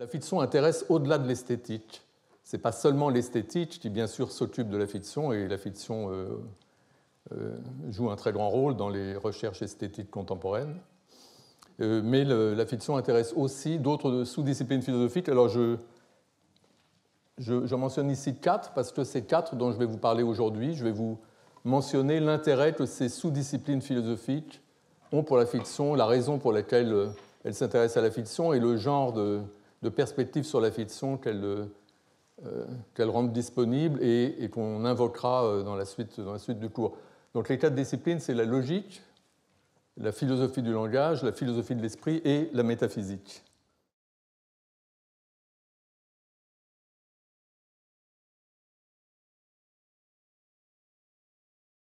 La fiction intéresse au-delà de l'esthétique. Ce n'est pas seulement l'esthétique qui, bien sûr, s'occupe de la fiction, et la fiction euh, euh, joue un très grand rôle dans les recherches esthétiques contemporaines. Euh, mais la fiction intéresse aussi d'autres sous-disciplines philosophiques. Alors, je, je, mentionne ici quatre, parce que c'est quatre dont je vais vous parler aujourd'hui. Je vais vous mentionner l'intérêt que ces sous-disciplines philosophiques ont pour la fiction, la raison pour laquelle elles s'intéressent à la fiction et le genre de de perspectives sur la fiction qu'elle euh, qu'elle rende disponible et, qu'on invoquera euh, dans la, suite, dans la suite du cours. Donc les quatre disciplines, c'est la logique, la philosophie du langage, la philosophie de l'esprit et la métaphysique.